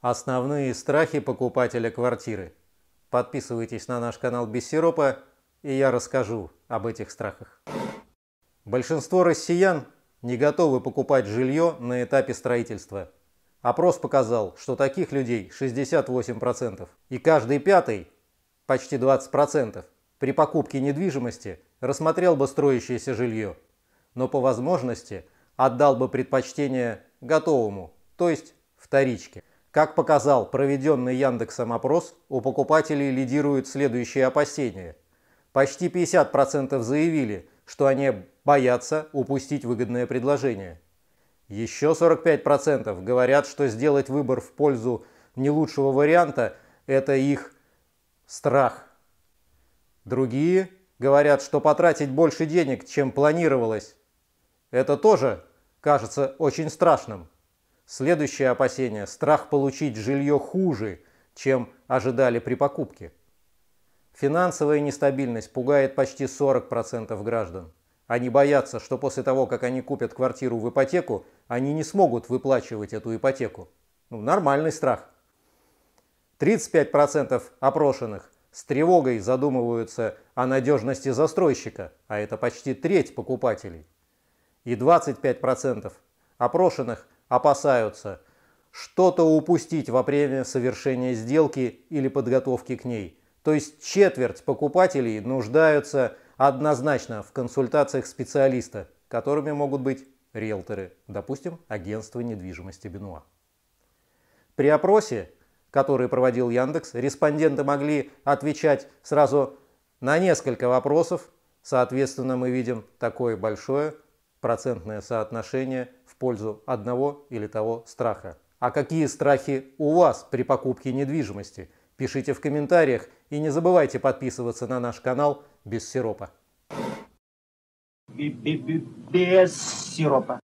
Основные страхи покупателя квартиры. Подписывайтесь на наш канал без сиропа, и я расскажу об этих страхах. Большинство россиян не готовы покупать жилье на этапе строительства. Опрос показал, что таких людей 68%, и каждый пятый, почти 20%, при покупке недвижимости рассмотрел бы строящееся жилье, но по возможности отдал бы предпочтение готовому, то есть вторичке. Как показал проведенный Яндексом опрос, у покупателей лидируют следующие опасения. Почти 50% заявили, что они боятся упустить выгодное предложение. Еще 45% говорят, что сделать выбор в пользу не лучшего варианта – это их страх. Другие говорят, что потратить больше денег, чем планировалось, это тоже кажется очень страшным. Следующее опасение – страх получить жилье хуже, чем ожидали при покупке. Финансовая нестабильность пугает почти 40% граждан. Они боятся, что после того, как они купят квартиру в ипотеку, они не смогут выплачивать эту ипотеку. Ну, нормальный страх. 35% опрошенных с тревогой задумываются о надежности застройщика, а это почти треть покупателей. И 25% опрошенных опасаются что-то упустить во время совершения сделки или подготовки к ней. То есть четверть покупателей нуждаются однозначно в консультациях специалиста, которыми могут быть риэлторы, допустим, агентство недвижимости Бенуа. При опросе, который проводил Яндекс, респонденты могли отвечать сразу на несколько вопросов. Соответственно, мы видим такое большое процентное соотношение пользу одного или того страха. А какие страхи у вас при покупке недвижимости? Пишите в комментариях и не забывайте подписываться на наш канал без сиропа. Без сиропа.